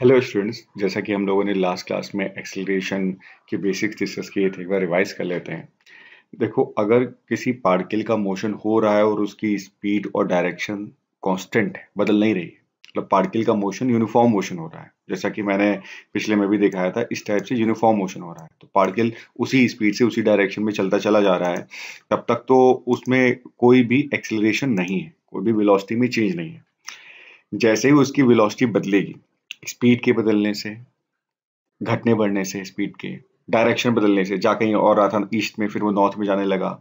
hello students जैसा कि हम लोगों ने लास्ट क्लास में एक्सेलरेशन के बेसिक्स डिस्कस किए थे एक बार रिवाइज कर लेते हैं देखो अगर किसी पार्टिकल का मोशन हो रहा है और उसकी स्पीड और डायरेक्शन कांस्टेंट है बदल नहीं रही मतलब पार्टिकल का मोशन यूनिफॉर्म मोशन हो रहा है जैसा कि मैंने पिछले में भी दिखाया था इस टाइप से यूनिफॉर्म मोशन हो रहा है तो पार्टिकल उसी स्पीड से उसी डायरेक्शन में चलता चला जा रहा है तब तक तो उसमें कोई भी एक्सेलरेशन नहीं है कोई भी विलॉसिटी में चेंज नहीं है जैसे ही उसकी विलॉसिटी बदलेगी स्पीड के बदलने से घटने बढ़ने से स्पीड के डायरेक्शन बदलने से जा कहीं और रहा था ईस्ट में फिर वो नॉर्थ में जाने लगा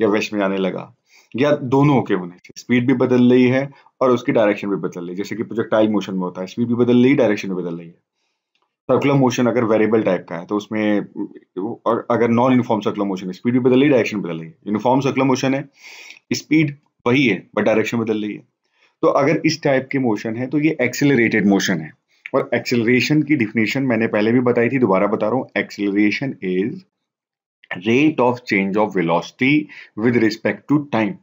या वेस्ट में जाने लगा या दोनों के होने से स्पीड भी बदल रही है और उसकी डायरेक्शन भी बदल रही है जैसे कि प्रोजेक्टाइल मोशन में होता है स्पीड भी बदल रही है डायरेक्शन भी बदल रही है सर्कुलर मोशन अगर वेरिएबल टाइप का है तो उसमें और अगर नॉन यूनिफॉर्म सर्कुलर मोशन है स्पीड भी बदल रही है डायरेक्शन बदल रही है यूनिफॉर्म सर्कुलर मोशन है स्पीड वही है बट डायरेक्शन बदल रही है तो अगर इस टाइप के मोशन है तो ये एक्सेलरेटेड मोशन है और एक्सेलरेशन की डिफिनेशन मैंने पहले भी बताई थी दोबारा बता रहा हूं acceleration is rate of change of velocity with respect to time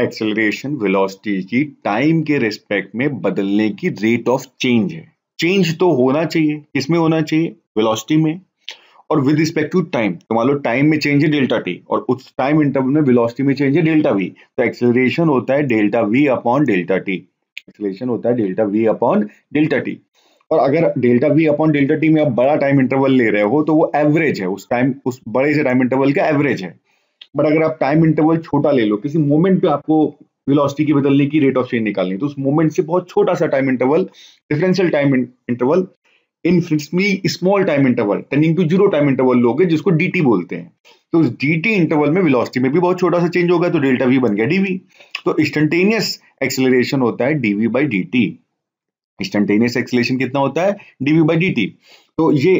acceleration velocity की टाइम के रिस्पेक्ट में बदलने की रेट ऑफ चेंज है चेंज तो होना चाहिए किसमें होना चाहिए वेलोसिटी में और विद रिस्पेक्ट टू टाइम तो मान लो टाइम में चेंज है डेल्टा टी और उस टाइम इंटरवल में वेलोसिटी में चेंज है डेल्टा वी तो एक्सेलरेशन होता है delta we upon delta T acceleration होता है delta we upon delta T और अगर delta we upon delta T में आप बड़ा टाइम इंटरवल ले रहे हो तो वो एवरेज है उस टाइम उस बड़े से टाइम इंटरवल का एवरेज है बट अगर आप टाइम इंटरवल छोटा ले लो किसी मोमेंट पे आपको वेलोसिटी की बदलने की रेट ऑफ चेंज निकालनी तो उस मोमेंट से बहुत छोटा सा time interval differential time interval infinitely small time interval turning to zero time interval लोगे जिसको डीटी बोलते हैं तो उस डीटी इंटरवल में वेलोसिटी में भी बहुत छोटा सा चेंज होगा तो डेल्टा वी बन गया डीवी तो इंस्टेंटेनियस एक्सेलरेशन होता है DV by DT instantaneous acceleration कितना होता है डीवी बाई डी टी तो ये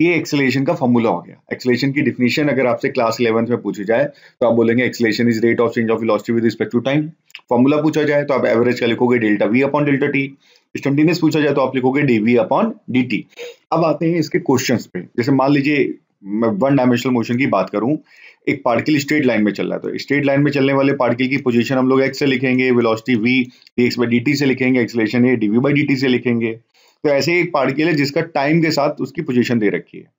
ये एक्सलेशन का फॉर्मूला हो गया एक्सलेशन की डिफिनीशन अगर आपसे क्लास इलेवंथ में पूछी जाए तो आप बोलेंगे acceleration is rate of change of velocity with respect to time formula पूछा जाए तो आप एवरेज का लिखोगे delta we upon delta T instantaneous पूछा जाए तो आप लिखोगे D V upon D T अब आते हैं इसके क्वेश्चन पे जैसे मान लीजिए मैं वन डायमेंशनल मोशन की बात करूं एक पार्टिकल स्ट्रेट लाइन में चल रहा है तो स्ट्रेट लाइन में चलने वाले पार्टिकल की पोजीशन हम लोग एक्स से लिखेंगे velocity V DX by D से लिखेंगे acceleration A D V by D से लिखेंगे तो ऐसे एक पार्टिकल है जिसका टाइम के साथ उसकी पोजिशन दे रखी है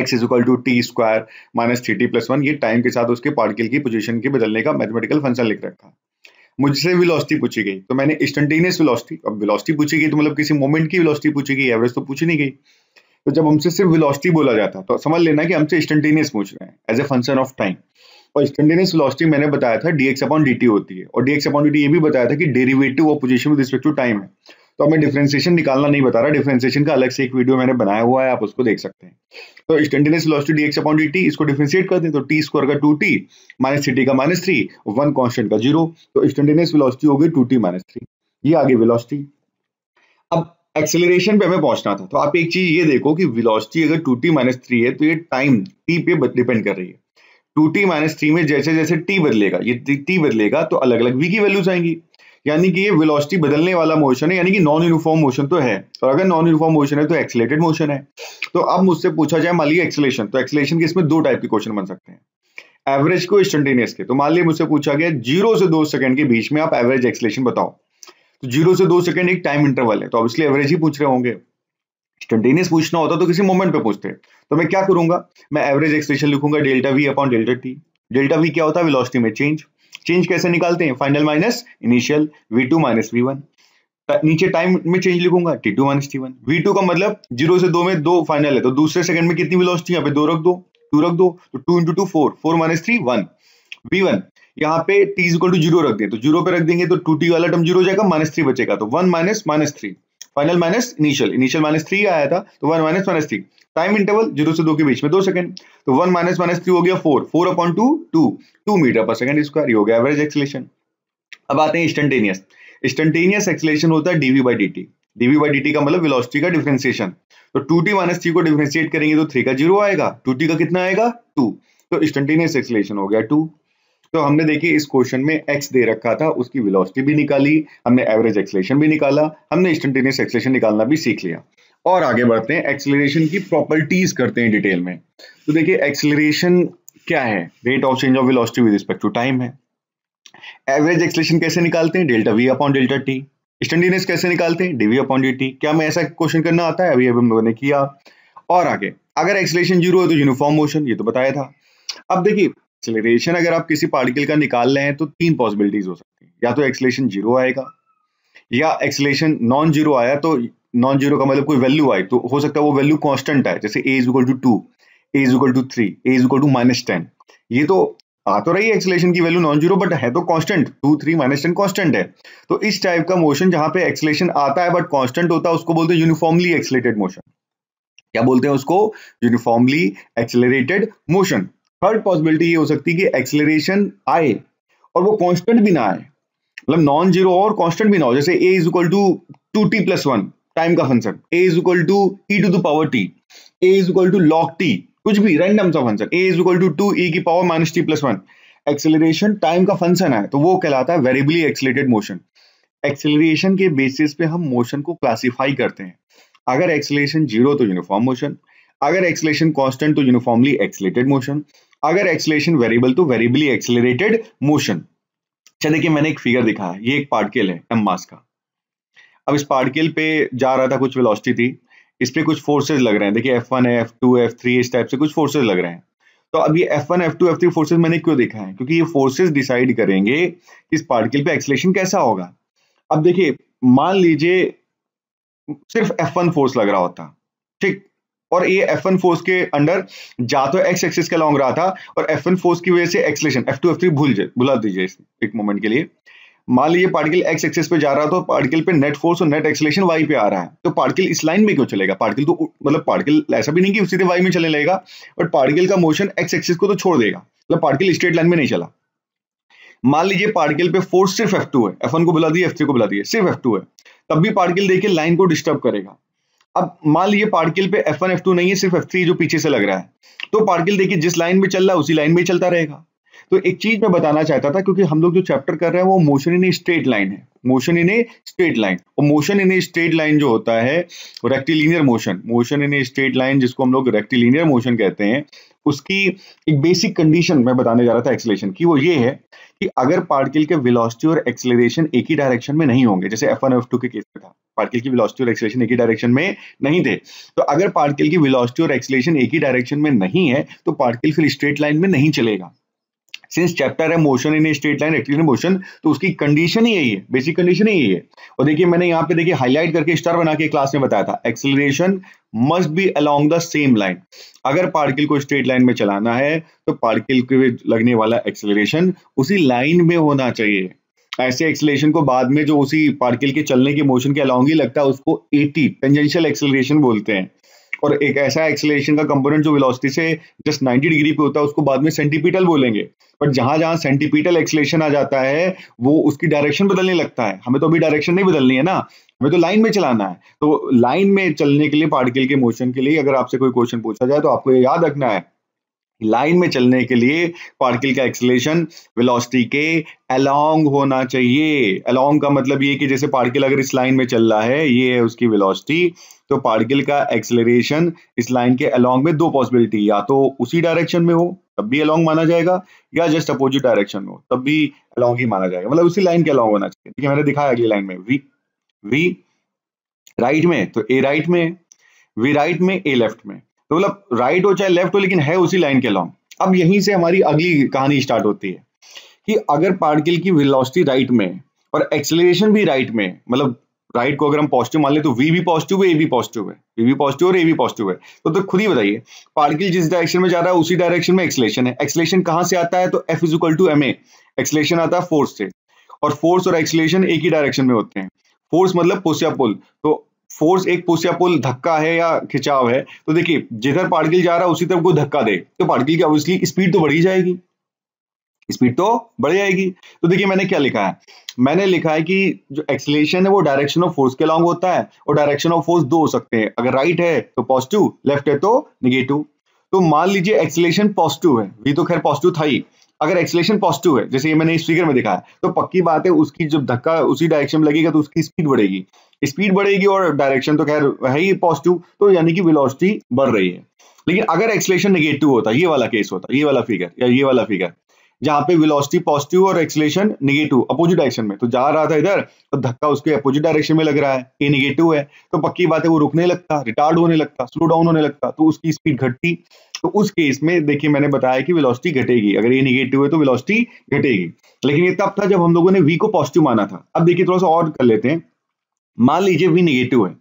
X is equal to T square minus three T plus one ये टाइम के साथ उसके पार्टिकल की पोजिशन के बदलने का मैथमेटिकल फंक्शन लिख रखा मुझसे वेलोसिटी पूछी गई तो मैंने इंस्टेंटेनियस वेलोसिटी अब वेलोसिटी पूछी गई तो मतलब किसी मोमेंट की वेलोसिटी पूछी गई एवरेज तो पूछी नहीं गई तो जब हमसे सिर्फ वेलोसिटी बोला जाता तो समझ लेना कि हमसे स्टेंटेनियस पूछ रहे हैं as a function of time और स्टेंटेनियस वेलोसिटी मैंने बताया था डीएक्स अपॉन डीटी होती है और डीएक्स अपॉन डीटी ये भी बताया था कि derivative of position with respect to time है तो अब मैं डिफ्रेंसिएशन निकालना नहीं बता रहा डिफ्रेंसिएशन का अलग से एक वीडियो मैंने बनाया हुआ है आप उसको देख सकते हैं तो instantaneous velocity DX upon DT इसको डिफ्रेंशिएट कर दें तो टी स्क्वायर का टू टी माइनस थ्री का माइनस थ्री वन कॉन्स्टेंट का जीरो तो इंस्टेंटेनियस वेलोसिटी होगी टू टी माइनस थ्री ये आगे वेलोसिटी अब एक्सेलरेशन पे हमें पहुंचना था तो आप एक चीज ये देखो कि वेलोसिटी अगर टू टी माइनस थ्री है तो ये टाइम टी पे डिपेंड कर रही है टू टी माइनस थ्री में जैसे जैसे टी बदलेगा ये टी बदलेगा तो अलग अलग वी की वैल्यूज आएंगी यानी कि ये वेलोसिटी बदलने वाला मोशन है यानी कि नॉन यूनिफॉर्म मोशन तो है और अगर नॉन यूनिफॉर्म मोशन है तो एक्सेलेटेड मोशन है तो अब मुझसे पूछा जाए मान लीजिए एक्सेलेशन तो एक्सेलेशन के इसमें दो टाइप के क्वेश्चन बन सकते हैं एवरेज को इंस्टेंटेनियस के तो मान लीजिए मुझसे पूछा गया जीरो से दो सेकंड के बीच में आप एवरेज एक्सलेशन बताओ तो जीरो से दो सेकेंड एक टाइम इंटरवल है तो ऑब्वियसली एवरेज ही पूछ रहे होंगे इंस्टेंटेनियस पूछना होता तो किसी मोमेंट पे पूछते तो मैं क्या करूंगा मैं एवरेज एक्सप्रेशन लिखूंगा delta we upon delta t delta v क्या होता है वेलोसिटी में चेंज चेंज कैसे निकालते हैं final minus initial v two minus v one नीचे टाइम में चेंज लिखूंगा t two minus t one v two का मतलब जीरो से दो में दो फाइनल है तो दूसरे सेकंड में कितनी वेलोसिटी यहाँ पे दो रख दो टू रख दो तो two into two four four minus three one v one यहाँ पे t is equal to zero रख दे तो जीरो पे रख देंगे तो टू टी वाला टर्म जीरो जाएगा माइनस थ्री बचेगा तो one minus minus three final minus initial initial minus three आया था तो one minus minus three time interval zero से दो के बीच में दो सेकंड तो वन माइनस माइनस थ्री हो गया four four appoint two two two metre per second square हो गया एवरेज एक्सलेशन अब आते हैं इंस्टेंटेनियस इंस्टेंटेनियस एक्सलेशन होता है DV by d dv by d का मतलब वेलोसिटी का डिफरेंशिएशन तो टू टी माइनस थ्री को डिफरेंशिएट करेंगे तो थ्री का जीरो आएगा टू टी का कितना आएगा टू तो इंस्टेंटेनियस एक्सलेशन हो गया टू तो हमने देखिए इस क्वेश्चन में एक्स दे रखा था उसकी वेलोसिटी भी निकाली हमने एवरेज एक्सलेशन भी निकाला हमने इंस्टेंटेनियस एक्सलेशन निकालना भी सीख लिया और आगे बढ़ते हैं एक्सिलेशन की प्रॉपर्टीज करते हैं डिटेल में तो देखिए एक्सिलेशन क्या है rate of change of velocity with respect to time है एवरेज एक्सलेशन कैसे निकालते हैं delta we upon delta t instantaneous कैसे निकालते हैं डीवी अपॉन डी टी क्या हमें ऐसा क्वेश्चन करना आता है अभी अभी मैंने किया और आगे अगर एक्सलेशन जीरो है तो यूनिफॉर्म मोशन ये तो बताया था अब देखिए एक्सेलरेशन अगर आप किसी पार्टिकल का निकाल रहे हैं तो तीन पॉसिबिलिटीज हो सकती है या तो एक्सलेशन जीरो आएगा या एक्सलेशन नॉन जीरो आया तो नॉन जीरो का मतलब कोई वैल्यू आई तो हो सकता है वो वैल्यू कॉन्स्टेंट आए जैसे a is equal to two a is equal to three a is equal to minus ten ये तो आ तो रही एक्सलेशन की वैल्यू नॉन जीरो बट है तो constant two three minus ten constant है तो इस टाइप का मोशन जहां पे एक्सलेशन आता है बट कॉन्स्टेंट होता है उसको बोलते हैं यूनिफॉर्मली एक्सलेटेड मोशन क्या बोलते हैं उसको uniformly accelerated motion third possibility ये हो सकती है कि एक्सेलरेशन आए और वो कांस्टेंट भी ना आए मतलब नॉन जीरो और कांस्टेंट भी ना हो जैसे a is equal to two t plus one time का function a is equal to e to the power t a is equal to log t कुछ भी रैंडम सा function a is equal to two e की power minus t plus one acceleration time का function है तो वो कहलाता है वेरिएबली एक्सेलरेटेड मोशन एक्सेलरेशन के बेसिस पे हम मोशन को क्लासिफाई करते हैं अगर एक्सेलरेशन जीरो तो यूनिफॉर्म मोशन अगर एक्सेलेशन कांस्टेंट तो यूनिफॉर्मली एक्सेलेटेड मोशन अगर एक्सलेशन वेरिएबल तो वेरिएबली एक्सेलरेटेड मोशन अच्छा देखिए मैंने एक फिगर दिखा है ये एक पार्टिकल है एम मास का अब इस पार्टिकल पे जा रहा था कुछ वेलोसिटी थी इस पर कुछ फोर्सेस लग रहे हैं देखिए F one F two F three इस टाइप से कुछ फोर्सेज लग रहे हैं तो अब ये F one F two F three forces मैंने क्यों देखा है क्योंकि ये फोर्सेज डिसाइड करेंगे कि इस पार्टिकल पे एक्सलेशन कैसा होगा अब देखिए मान लीजिए सिर्फ एफ वन फोर्स लग रहा होता ठीक और ये एफ वन फोर्स के अंडर जा तो एक्स एक्सिस के लॉन्ग रहा था और एफ वन फोर्स की वजह से acceleration F two F three भूल जाए भुला दीजिए एक मोमेंट के लिए मान लीजिए पार्टिकल एक्स एक्सिस पे जा रहा था पार्टिकल तो पे नेट फोर्स और नेट एक्सलेशन वाई पे आ रहा है तो पार्टिकल इस लाइन में क्यों चलेगा पार्टिकल तो मतलब पार्टिकल ऐसा भी नहीं कि सीधे वाई में चलने लगेगा बट पार्टिकल का मोशन एक्स एक्सिस को तो छोड़ देगा मतलब पार्टिकल स्ट्रेट लाइन में नहीं चला मान लीजिए पार्टिकल पे फोर्स सिर्फ एफ टू है एफ वन को बुला दिए एफ थ्री को बुला दिए सिर्फ एफ टू है तब भी पार्टिकल देखिए लाइन को डिस्टर्ब करेगा अब मान लीजिए पार्टिकल पे F1 F2 नहीं है सिर्फ F3 जो पीछे से लग रहा है तो पार्टिकल देखिए जिस लाइन में चल रहा है उसी लाइन में चलता रहेगा तो एक चीज मैं बताना चाहता था क्योंकि हम लोग जो चैप्टर कर रहे हैं वो motion in a straight line है motion in a straight line और motion in a straight line जो होता है rectilinear motion motion in a straight line जिसको हम लोग रेक्टिलीनियर मोशन कहते हैं उसकी एक बेसिक कंडीशन मैं बताने जा रहा था एक्सलेशन की वो ये है कि अगर पार्टिकल के वेलोसिटी और एक्सलेशन एक ही डायरेक्शन में नहीं होंगे जैसे एफ वन एफ टू के केस में था पार्टिकल की वेलोसिटी और एक्सलेशन एक ही डायरेक्शन में नहीं थे तो अगर पार्टिकल की वेलोसिटी और एक्सलेशन एक ही डायरेक्शन में नहीं है तो पार्टिकल फिर स्ट्रेट लाइन में नहीं चलेगा सिंस चैप्टर है motion in straight line rectilinear motion तो उसकी कंडीशन ही यही है बेसिक कंडीशन ही यही है और देखिए मैंने यहाँ पे देखिए हाईलाइट करके स्टार बना के क्लास में बताया था acceleration must be along the same line अगर पार्टिकल को स्ट्रेट लाइन में चलाना है तो पार्टिकल के लगने वाला एक्सिलेशन उसी लाइन में होना चाहिए ऐसे एक्सिलेशन को बाद में जो उसी पार्टिकल के चलने के मोशन के अलाउंग ही लगता है उसको एटी टेंजेंशियल एक्सेलरेशन बोलते हैं और एक ऐसा एक्सेलेशन का कंपोनेंट जो वेलोसिटी से जस्ट नाइनटी डिग्री पे होता है उसको बाद में सेंटीपीटल बोलेंगे बट जहां जहां सेंटीपीटल एक्सेलेशन आ जाता है वो उसकी डायरेक्शन बदलने लगता है हमें तो अभी डायरेक्शन नहीं बदलनी है ना हमें तो लाइन में चलाना है तो लाइन में चलने के लिए पार्टिकल के मोशन के लिए अगर आपसे कोई क्वेश्चन पूछा जाए तो आपको ये याद रखना है लाइन में चलने के लिए पार्टिकल का एक्सलेशन वेलोसिटी के अलोंग होना चाहिए अलोंग का मतलब ये कि जैसे पार्टिकल अगर इस लाइन में चल रहा है ये है उसकी वेलोसिटी तो पार्टिकल का एक्सेलरेशन इस लाइन के अलोंग में दो पॉसिबिलिटी या तो उसी डायरेक्शन में हो तब भी अलोंग माना जाएगा या जस्ट अपोजिट डायरेक्शन में हो तब भी अलोंग ही माना जाएगा मतलब उसी लाइन के अलोंग होना चाहिए है मैंने दिखाया अगली लाइन में वी वी राइट में तो ए राइट में वी राइट में ए लेफ्ट में तो मतलब राइट हो चाहे लेफ्ट हो लेकिन है उसी लाइन के अलोंग अब यहीं से हमारी अगली कहानी स्टार्ट होती है कि अगर पार्टिकल की वेलोसिटी राइट में और एक्सेलरेशन भी राइट में मतलब राइट को अगर हम पॉजिटिव मान लें तो वी भी पॉजिटिव है ए भी पॉजिटिव है वी भी पॉजिटिव और ए भी पॉजिटिव है तो, तो खुद ही बताइए पार्टिकल जिस डायरेक्शन में जा रहा है उसी डायरेक्शन में एक्सलेशन है एक्सलेशन कहां से आता है तो F is equal to m a acceleration आता है फोर्स से और फोर्स और एक्सलेशन एक ही डायरेक्शन में होते हैं फोर्स मतलब पोसिया पुल तो फोर्स एक पोसिया पुल धक्का है या खिंचाव है तो देखिए जिधर पार्टिकल जा रहा है उसी तरफ को धक्का दे तो पार्टिकल की ऑब्वियसली स्पीड तो बढ़ी जाएगी स्पीड तो बढ़ जाएगी तो देखिए मैंने क्या लिखा है मैंने लिखा है कि जो एक्सलेशन है वो डायरेक्शन ऑफ फोर्स के लॉन्ग होता है और डायरेक्शन ऑफ फोर्स दो हो सकते हैं अगर राइट है तो पॉजिटिव लेफ्ट है तो निगेटिव तो मान लीजिए एक्सलेशन पॉजिटिव है वी तो खैर पॉजिटिव था ही अगर एक्सलेशन पॉजिटिव है जैसे ये मैंने इस फिगर में दिखा है तो पक्की बात है उसकी जब धक्का उसी डायरेक्शन में लगेगा तो उसकी स्पीड बढ़ेगी स्पीड बढ़ेगी और डायरेक्शन तो खैर है ही पॉजिटिव तो यानी कि वेलोसिटी बढ़ रही है लेकिन अगर एक्सलेशन नेगेटिव होता ये वाला केस होता ये वाला फिगर या ये वाला फिगर जहां पे वेलोसिटी पॉजिटिव और एक्सलेशन निगेटिव अपोजिट डायरेक्शन में तो जा रहा था इधर तो धक्का उसके अपोजिट डायरेक्शन में लग रहा है ये निगेटिव है तो पक्की बात है वो रुकने लगता रिटार्ड होने लगता स्लो डाउन होने लगता तो उसकी स्पीड घटती तो उस केस में देखिए मैंने बताया कि वेलोसिटी घटेगी अगर ये निगेटिव है तो वेलोसिटी घटेगी लेकिन ये तब था जब हम लोगों ने वी को पॉजिटिव माना था अब देखिए थोड़ा सा और कर लेते हैं मान लीजिए वी निगेटिव है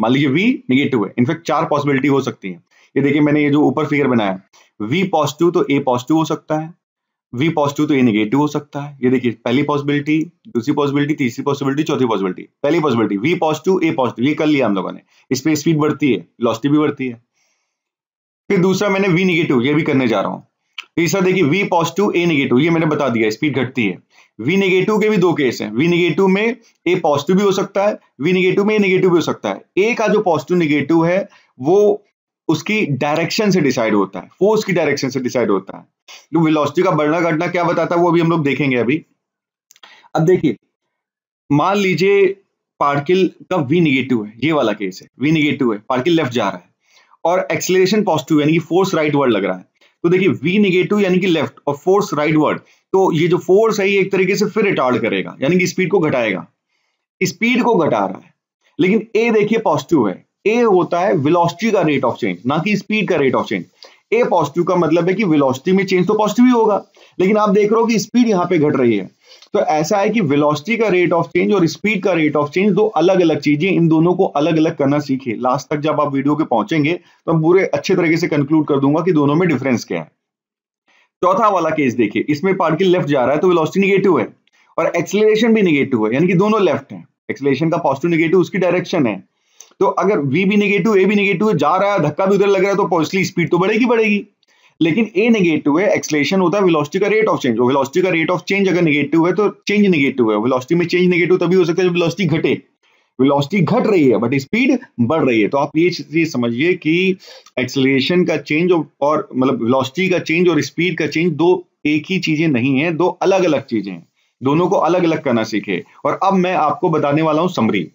मान लीजिए वी निगेटिव है इनफैक्ट चार पॉसिबिलिटी हो सकती है ये देखिए मैंने ये जो ऊपर फिगर बनाया वी पॉजिटिव तो ए पॉजिटिव हो सकता है वी पॉजिटिव तो ये निगेटिव हो सकता है ये देखिए पहली पॉसिबिलिटी दूसरी पॉसिबिलिटी तीसरी पॉसिबिलिटी चौथी पॉसिबिलिटी पहली possibility v positive a positive ये कर लिया हम लोगों ने इस स्पीड बढ़ती है वेलोसिटी भी बढ़ती है फिर दूसरा मैंने वी निगेटिव ये भी करने जा रहा हूँ तीसरा देखिए वी पॉजिटिव ए निगेटिव ये मैंने बता दिया स्पीड घटती है वी निगेटिव के भी दो केस हैं वी निगेटिव में ए पॉजिटिव भी हो सकता है वी निगेटिव में ए निगेटिव भी हो सकता है ए का जो पॉजिटिव निगेटिव है वो उसकी डायरेक्शन से डिसाइड होता है फोर्स की डायरेक्शन से डिसाइड होता है तो वेलोसिटी का बढ़ना घटना क्या बताता है वो अभी हम लोग देखेंगे अभी अब देखिए मान लीजिए पार्टिकल का वी निगेटिव है ये वाला केस है वी निगेटिव है पार्टिकल लेफ्ट जा रहा है और एक्सेलरेशन पॉजिटिव यानी कि फोर्स राइट वर्ड लग रहा है तो देखिए वी निगेटिव यानी कि लेफ्ट और फोर्स राइट वर्ड तो ये जो फोर्स है ये एक तरीके से फिर रिटार्ड करेगा यानी कि स्पीड को घटाएगा स्पीड को घटा रहा है लेकिन ए देखिए पॉजिटिव है ए होता है वेलोसिटी का रेट ऑफ चेंज ना कि स्पीड का rate of change a positive का मतलब है कि वेलोसिटी में चेंज तो पॉजिटिव ही होगा लेकिन आप देख रहे हो कि स्पीड यहां पे घट रही है तो ऐसा है कि वेलोसिटी का रेट ऑफ चेंज और स्पीड का रेट ऑफ चेंज दो अलग अलग चीजें इन दोनों को अलग अलग करना सीखे लास्ट तक जब आप वीडियो के पहुंचेंगे तो मैं पूरे अच्छे तरीके से कंक्लूड कर दूंगा कि दोनों में डिफरेंस क्या है चौथा वाला केस देखिए इसमें पार्टिकल लेफ्ट जा रहा है तो वेलोसिटी निगेटिव है और एक्सेलरेशन भी निगेटिव है यानी कि दोनों लेफ्ट है एक्सेलरेशन का पॉजिटिव निगेटिव उसकी डायरेक्शन है तो अगर वी भी नेगेटिव ए भी नेगेटिव है जा रहा है धक्का भी उधर लग रहा है तो पॉजिटिव स्पीड तो बढ़ेगी बढ़ेगी लेकिन ए नेगेटिव है एक्सलेशन होता है वेलोसिटी का रेट ऑफ चेंज वेलोसिटी का रेट ऑफ चेंज अगर नेगेटिव है तो चेंज नेगेटिव है वेलोसिटी में चेंज नेगेटिव तभी हो सकता है जब वेलोसिटी घटे वेलोसिटी घट रही है बट स्पीड बढ़ रही है तो आप ये चीज समझिए कि एक्सलेशन का चेंज और मतलब वेलोसिटी का चेंज और स्पीड का चेंज दो एक ही चीजें नहीं है दो अलग अलग चीजें हैं दोनों को अलग अलग करना सीखे और अब मैं आपको बताने वाला हूं समरी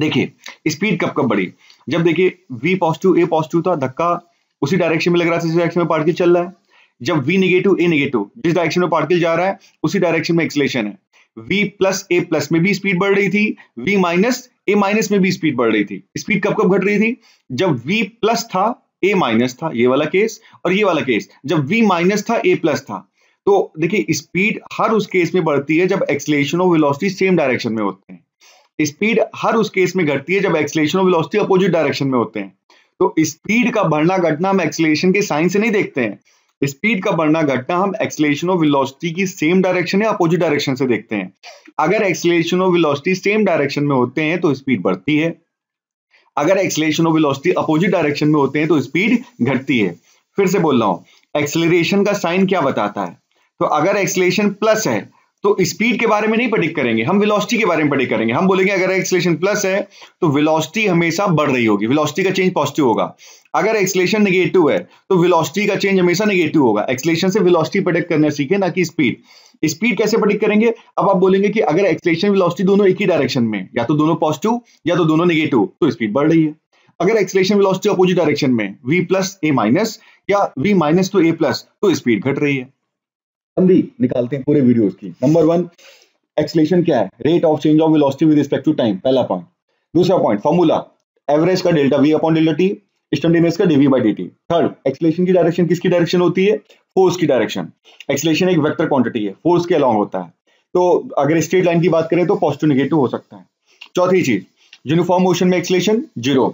देखिए स्पीड कब कब बढ़ी जब देखिए वी पॉजिटिव ए पॉजिटिव था धक्का उसी डायरेक्शन में लग रहा था जिस डायरेक्शन में पार्टिकल चल रहा है जब वी निगेटिव ए निगेटिव जिस डायरेक्शन में पार्टिकल जा रहा है उसी डायरेक्शन में एक्सलेशन है v प्लस ए प्लस में भी स्पीड बढ़ रही थी v माइनस ए माइनस में भी स्पीड बढ़ रही थी स्पीड कब कब घट रही थी जब v प्लस था ए माइनस था ये वाला केस और ये वाला केस जब v माइनस था ए प्लस था तो देखिए स्पीड हर उस केस में बढ़ती है जब एक्सलेशन और वेलोसिटी सेम डायरेक्शन में होते हैं स्पीड हर उस केस में घटती है जब एक्सलेशन और वेलोसिटी अपोजिट डायरेक्शन में होते हैं तो स्पीड का बढ़ना घटना हम एक्सलेशन के साइन से नहीं देखते हैं स्पीड का बढ़ना घटना हम एक्सलेशन और वेलोसिटी की सेम डायरेक्शन या अपोजिट डायरेक्शन से देखते हैं अगर एक्सलेशन और वेलोसिटी सेम डायरेक्शन में होते हैं तो स्पीड बढ़ती है अगर एक्सलेशन और वेलोसिटी अपोजिट डायरेक्शन में होते हैं तो स्पीड घटती है फिर से बोल रहा हूं एक्सलेशन का साइन क्या बताता है तो अगर एक्सलेशन प्लस है तो स्पीड के बारे में नहीं प्रडिक्ट करेंगे हम विलोसिटी के बारे में प्रडिक्ट करेंगे हम बोलेंगे अगर एक्सलेशन प्लस है तो विलोसिटी हमेशा बढ़ रही होगी विलोसिटी का चेंज पॉजिटिव होगा अगर एक्सलेशन नेगेटिव है तो विलोसिटी का चेंज हमेशा नेगेटिव होगा एक्सलेशन से विलोसिटी प्रडिक्ट करना सीखे ना कि स्पीड स्पीड कैसे प्रडिक्ट करेंगे अब आप बोलेंगे कि अगर एक्सलेशन विलोसिटी दोनों एक ही डायरेक्शन में या तो दोनों पॉजिटिव या तो दोनों नेगेटिव तो स्पीड बढ़ रही है अगर एक्सलेशन विलोसिटी अपोजिट डायरेक्शन में वी प्लस ए माइनस या v minus two a plus तो स्पीड घट रही है समरी निकालते हैं पूरे वीडियोस की नंबर वन एक्सलेशन क्या है rate of change of velocity with respect to time पहला पॉइंट दूसरा पॉइंट फॉर्मूला एवरेज का delta we upon delta T instantaneous का dv by d third acceleration की डायरेक्शन किसकी डायरेक्शन होती है फोर्स की डायरेक्शन एक्सलेशन एक वेक्टर क्वांटिटी है फोर्स के अलॉन्ग होता है तो अगर स्ट्रेट लाइन की बात करें तो पॉजिटिव नेगेटिव हो सकता है चौथी चीज यूनिफॉर्म मोशन में एक्सलेशन जीरो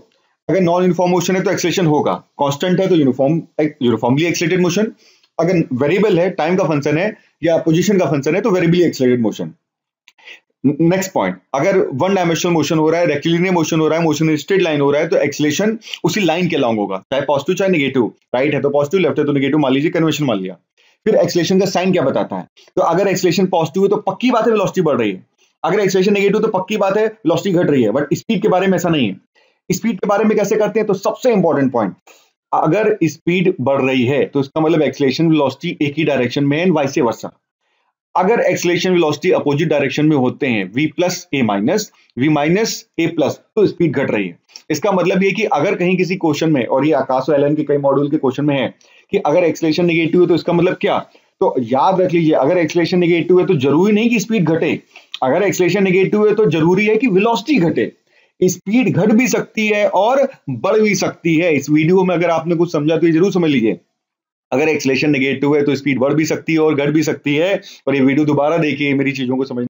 अगर नॉन यूनिफॉर्म मोशन है तो एक्सलेशन होगा कांस्टेंट है तो यूनिफॉर्म यूनिफॉर्मली एक्सलेटेड मोशन अगर वेरिएबल है टाइम का फंक्शन है या पोजिशन का फंक्शन है तो variably accelerated motion next point अगर वन डायमेंशनल मोशन हो रहा है रेक्टिलिनियर मोशन हो रहा है मोशन स्ट्रेट लाइन हो रहा है तो एक्सलेशन उसी लाइन के लॉन्ग होगा चाहे पॉजिटिव चाहे नेगेटिव राइट है तो पॉजिटिव लेफ्ट है तो नेगेटिव मान लीजिए कन्वेंशन मान लिया फिर एक्सलेशन का साइन क्या बताता है तो अगर एक्सलेशन पॉजिटिव है तो पक्की बात है वेलोसिटी बढ़ रही है अगर एक्सलेशन नेगेटिव तो पक्की बात है वेलोसिटी घट रही है बट स्पीड के बारे में ऐसा नहीं है स्पीड के बारे में कैसे करते हैं तो सबसे इंपॉर्टेंट पॉइंट अगर स्पीड बढ़ रही है तो इसका मतलब एक्सलेशन वेलोसिटी एक ही डायरेक्शन में है एंड वाइस वर्सा अगर एक्सलेशन वेलोसिटी अपोजिट डायरेक्शन में होते हैं v plus a minus v minus a plus तो स्पीड घट रही है इसका मतलब ये कि अगर कहीं किसी क्वेश्चन में और ये आकाश एल के कई मॉड्यूल के क्वेश्चन में है कि अगर एक्सलेशन निगेटिव है तो इसका मतलब क्या तो याद रख लीजिए अगर एक्सलेशन निगेटिव है तो जरूरी नहीं कि स्पीड घटे अगर एक्सलेशन निगेटिव है तो जरूरी है कि विलोसिटी घटे स्पीड घट भी सकती है और बढ़ भी सकती है इस वीडियो में अगर आपने कुछ समझा तो ये जरूर समझ लीजिए अगर एक्सलेशन नेगेटिव है तो स्पीड बढ़ भी सकती है और घट भी सकती है और ये वीडियो दोबारा देखिए मेरी चीजों को समझ